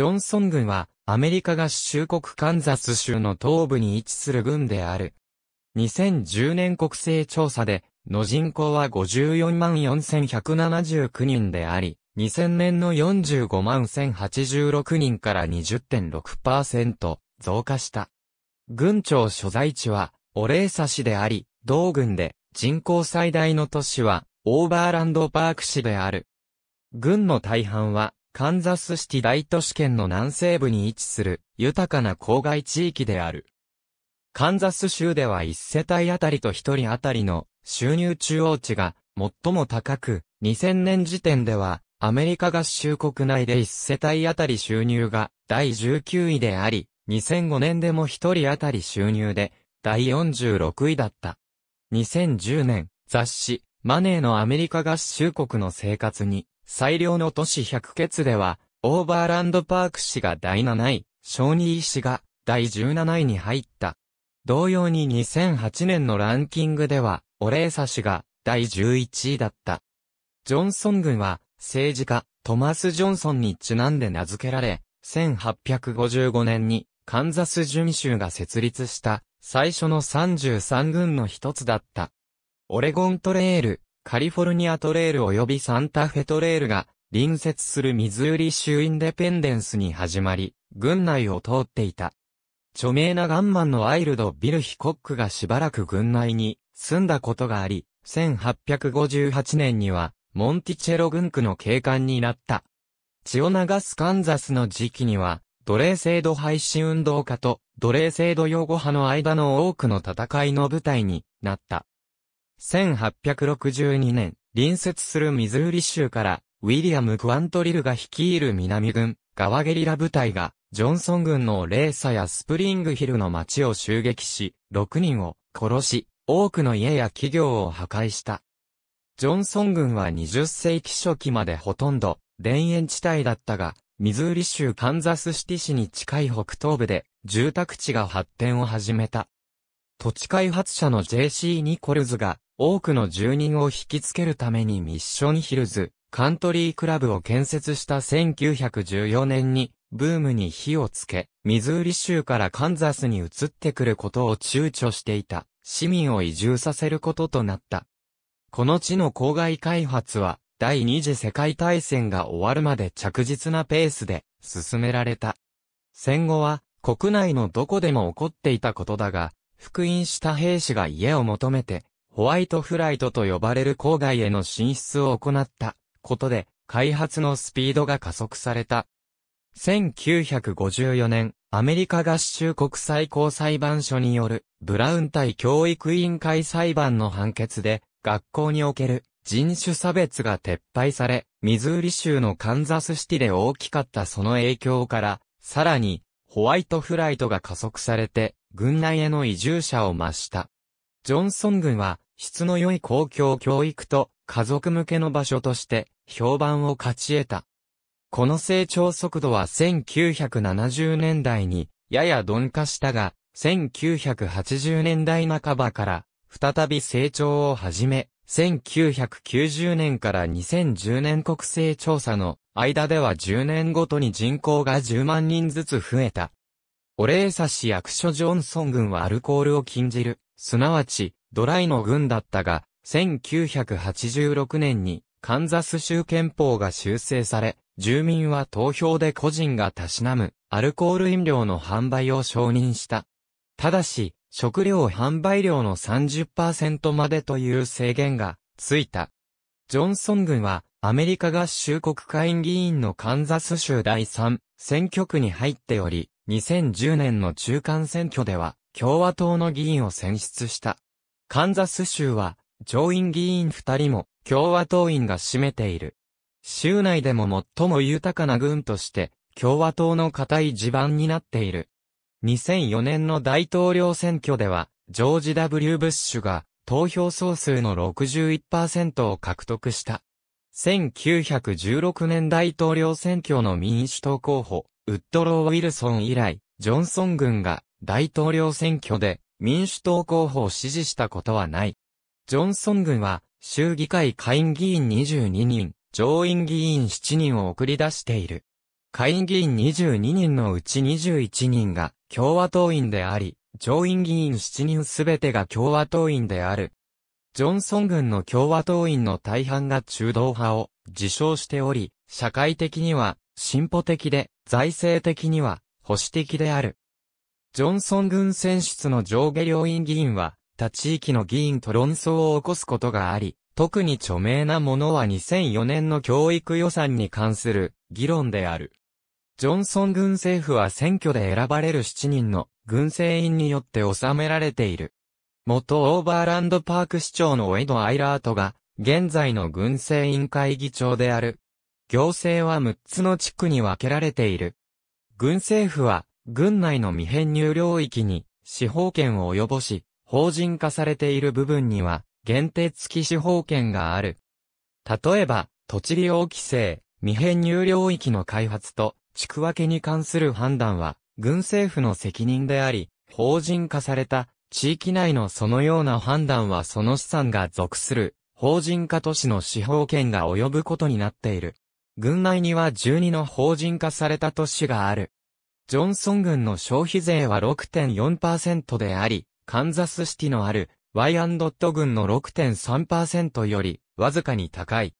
ジョンソン軍は、アメリカ合衆国カンザス州の東部に位置する軍である。2010年国勢調査で、の人口は54万4179人であり、2000年の45万1086人から20.6%増加した。軍庁所在地は、オレーサ市であり、同軍で、人口最大の都市は、オーバーランドパーク市である。軍の大半は、カンザスシティ大都市圏の南西部に位置する豊かな郊外地域である。カンザス州では1世帯あたりと1人あたりの収入中央値が最も高く、2000年時点ではアメリカ合衆国内で1世帯あたり収入が第19位であり、2005年でも1人あたり収入で第46位だった。2010年、雑誌、マネーのアメリカ合衆国の生活に最良の都市百決では、オーバーランドパーク市が第7位、小児医師が第17位に入った。同様に2008年のランキングでは、オレーサ氏が第11位だった。ジョンソン軍は、政治家、トマス・ジョンソンにちなんで名付けられ、1855年に、カンザス準州が設立した、最初の33軍の一つだった。オレゴントレール、カリフォルニアトレール及びサンタフェトレールが、隣接するミズーリ州インデペンデンスに始まり、軍内を通っていた。著名なガンマンのアイルド・ビル・ヒコックがしばらく軍内に住んだことがあり、1858年には、モンティチェロ軍区の警官になった。血を流すカンザスの時期には、奴隷制度廃止運動家と奴隷制度擁護派の間の多くの戦いの舞台になった。1862年、隣接するミズーリ州から、ウィリアム・クワントリルが率いる南軍、ワゲリラ部隊が、ジョンソン軍のレーサやスプリングヒルの町を襲撃し、6人を殺し、多くの家や企業を破壊した。ジョンソン軍は20世紀初期までほとんど、田園地帯だったが、ミズーリ州カンザスシティ市に近い北東部で、住宅地が発展を始めた。土地開発者の J.C. ニコルズが、多くの住人を引きつけるためにミッションヒルズ、カントリークラブを建設した1914年に、ブームに火をつけ、ミズーリ州からカンザスに移ってくることを躊躇していた、市民を移住させることとなった。この地の郊外開発は、第二次世界大戦が終わるまで着実なペースで進められた。戦後は国内のどこでも起こっていたことだが、復員した兵士が家を求めてホワイトフライトと呼ばれる郊外への進出を行ったことで、開発のスピードが加速された。1954年、アメリカ合衆国際高裁判所による、ブラウン対教育委員会裁判の判決で、学校における人種差別が撤廃され、ミズーリ州のカンザスシティで大きかったその影響から、さらに、ホワイトフライトが加速されて、軍内への移住者を増した。ジョンソン郡は、質の良い公共教育と家族向けの場所として評判を勝ち得た。この成長速度は1970年代にやや鈍化したが、1980年代半ばから再び成長を始め、1990年から2010年国勢調査の間では10年ごとに人口が10万人ずつ増えた。オレーサ市役所ジョンソン郡はアルコールを禁じるすなわち、ドライの軍だったが、1986年に、カンザス州憲法が修正され、住民は投票で個人がたしなむ、アルコール飲料の販売を承認した。ただし、食料販売量の30%までという制限が、ついた。ジョンソン軍は、アメリカ合衆国会議員のカンザス州第3選挙区に入っており、2010年の中間選挙では、共和党の議員を選出した。カンザス州は、上院議員二人も共和党員が占めている。州内でも最も豊かな軍として、共和党の固い地盤になっている。2004年の大統領選挙では、ジョージ・ W・ ブッシュが投票総数の61%を獲得した。1916年大統領選挙の民主党候補、ウッドロー・ウィルソン以来、ジョンソン軍が大統領選挙で民主党候補を支持したことはない。ジョンソン軍は州議会下院議員22人、上院議員7人を送り出している。下院議員22人のうち21人が共和党員であり、上院議員7人すべてが共和党員である。ジョンソン軍の共和党員の大半が中道派を自称しており、社会的には進歩的で、財政的には保守的である。ジョンソン軍選出の上下両院議員は、他地域の議員と論争を起こすことがあり、特に著名なものは2004年の教育予算に関する議論である。ジョンソン軍政府は選挙で選ばれる7人の軍政員によって収められている。元オーバーランドパーク市長のエド・アイラートが、現在の軍政委員会議長である。行政は6つの地区に分けられている。軍政府は、軍内の未編入領域に司法権を及ぼし、法人化されている部分には、限定付き司法権がある。例えば、土地利用規制、未編入領域の開発と、地区分けに関する判断は、軍政府の責任であり、法人化された、地域内のそのような判断はその資産が属する、法人化都市の司法権が及ぶことになっている。軍内には12の法人化された都市がある。ジョンソン軍の消費税は6.4%であり、カンザスシティのある y ト軍の6.3%よりわずかに高い。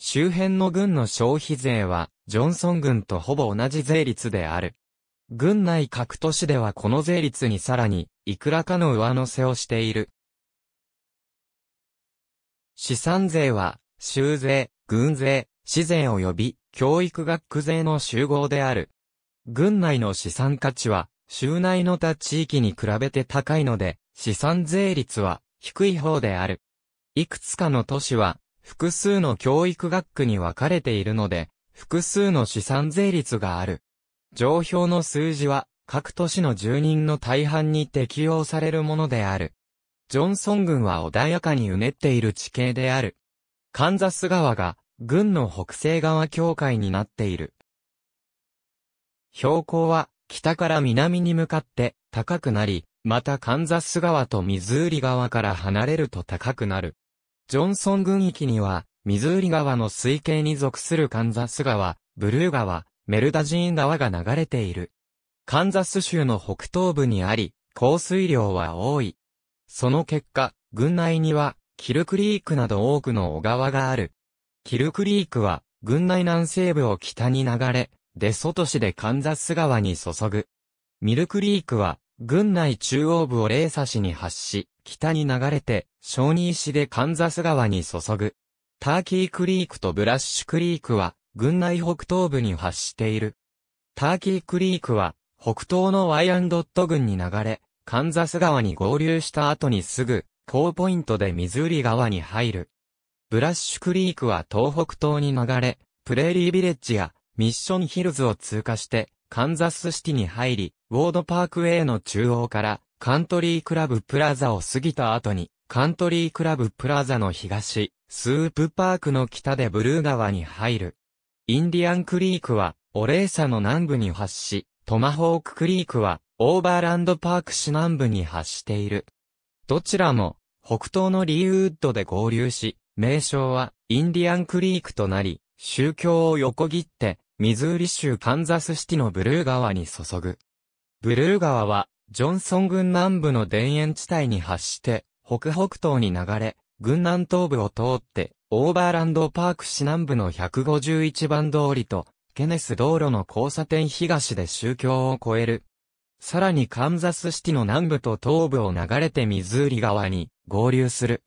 周辺の軍の消費税は、ジョンソン軍とほぼ同じ税率である。軍内各都市ではこの税率にさらに、いくらかの上乗せをしている。資産税は、州税、軍税、市税及び教育学区税の集合である。軍内の資産価値は、州内の他地域に比べて高いので、資産税率は低い方である。いくつかの都市は、複数の教育学区に分かれているので、複数の資産税率がある。上表の数字は、各都市の住人の大半に適用されるものである。ジョンソン軍は穏やかにうねっている地形である。カンザス川が、軍の北西側境界になっている。標高は北から南に向かって高くなり、またカンザス川とミズーリ川から離れると高くなる。ジョンソン群域には、ミズーリ川の水系に属するカンザス川、ブルー川、メルダジーン川が流れている。カンザス州の北東部にあり、降水量は多い。その結果、郡内には、キルクリークなど多くの小川がある。キルクリークは、郡内南西部を北に流れ、デソト市でカンザス川に注ぐ。ミルクリークは、郡内中央部をレーサ市に発し、北に流れて、小ニー市でカンザス川に注ぐ。ターキークリークとブラッシュクリークは、郡内北東部に発している。ターキークリークは、北東のワイアンドット郡に流れ、カンザス川に合流した後にすぐ、高ポイントでミズーリ川に入る。ブラッシュクリークは東北東に流れ、プレーリービレッジやミッションヒルズを通過して、カンザスシティに入り、ウォードパークウェイの中央から、カントリークラブプラザを過ぎた後に、カントリークラブプラザの東、スープパークの北でブルー川に入る。インディアンクリークは、オレーサの南部に発し、トマホーククリークは、オーバーランドパーク市南部に発している。どちらも、北東のリーウッドで合流し、名称は、インディアンクリークとなり、宗教を横切って、ミズーリ州カンザスシティのブルー川に注ぐ。ブルー川は、ジョンソン郡南部の田園地帯に発して、北北東に流れ、郡南東部を通って、オーバーランドパーク市南部の151番通りと、ケネス道路の交差点東で宗教を越える。さらにカンザスシティの南部と東部を流れてミズーリ川に合流する。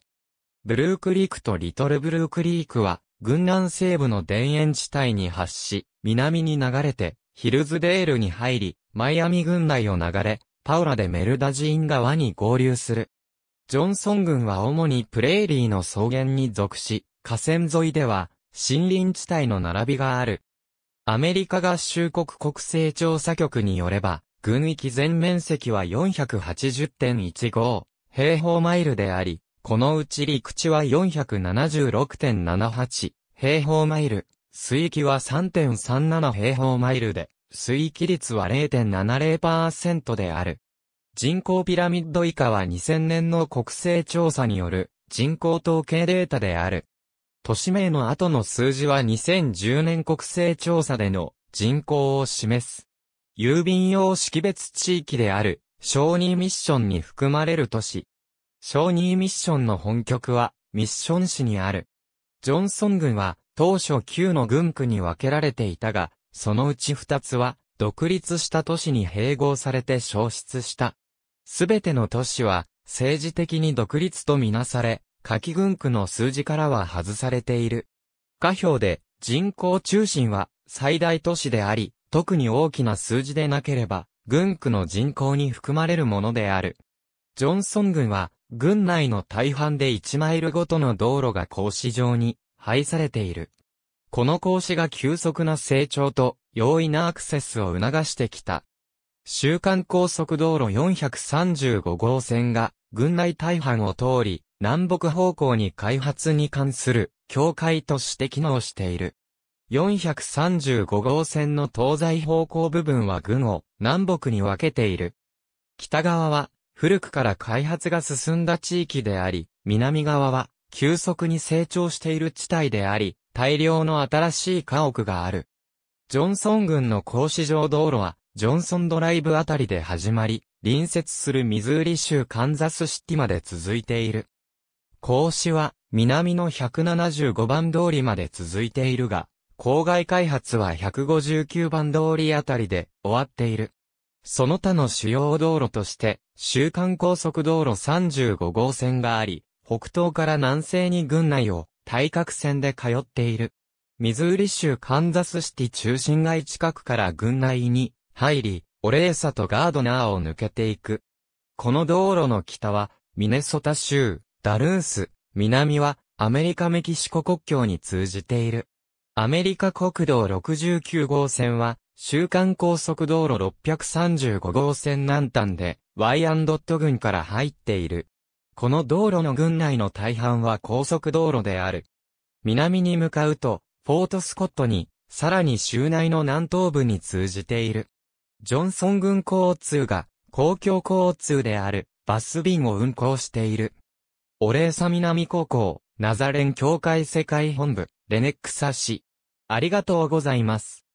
ブルークリークとリトルブルークリークは軍南西部の田園地帯に発し、南に流れて、ヒルズデールに入り、マイアミ軍内を流れ、パウラでメルダジーン川に合流する。ジョンソン軍は主にプレーリーの草原に属し、河川沿いでは森林地帯の並びがある。アメリカ合衆国国勢調査局によれば、軍域全面積は480.15平方マイルであり、このうち陸地は476.78平方マイル、水域は3.37平方マイルで、水域率は0.70%である。人口ピラミッド以下は2000年の国勢調査による人口統計データである。都市名の後の数字は2010年国勢調査での人口を示す。郵便用識別地域である、小児ミッションに含まれる都市、小ニーミッションの本局は、ミッション市にある。ジョンソン軍は、当初9の軍区に分けられていたが、そのうち2つは、独立した都市に併合されて消失した。すべての都市は、政治的に独立とみなされ、下記軍区の数字からは外されている。下表で、人口中心は、最大都市であり、特に大きな数字でなければ、軍区の人口に含まれるものである。ジョンソン軍は、郡内の大半で1マイルごとの道路が格子状に配されている。この格子が急速な成長と容易なアクセスを促してきた。週刊高速道路435号線が郡内大半を通り、南北方向に開発に関する境界として機能している。435号線の東西方向部分は軍を南北に分けている。北側は古くから開発が進んだ地域であり、南側は急速に成長している地帯であり、大量の新しい家屋がある。ジョンソン郡の格子状道路は、ジョンソンドライブあたりで始まり、隣接するミズーリ州カンザスシティまで続いている。格子は、南の175番通りまで続いているが、郊外開発は159番通りあたりで終わっている。その他の主要道路として、週間高速道路35号線があり、北東から南西に軍内を対角線で通っている。ミズーリ州カンザスシティ中心街近くから軍内に入り、オレーサとガードナーを抜けていく。この道路の北は、ミネソタ州、ダルース、南は、アメリカメキシコ国境に通じている。アメリカ国道69号線は、週刊高速道路635号線南端で、y ト郡から入っている。この道路の郡内の大半は高速道路である。南に向かうと、フォートスコットに、さらに州内の南東部に通じている。ジョンソン郡交通が公共交通であるバス便を運行している。オレーサ南高校、ナザレン教会世界本部、レネックサ市。ありがとうございます。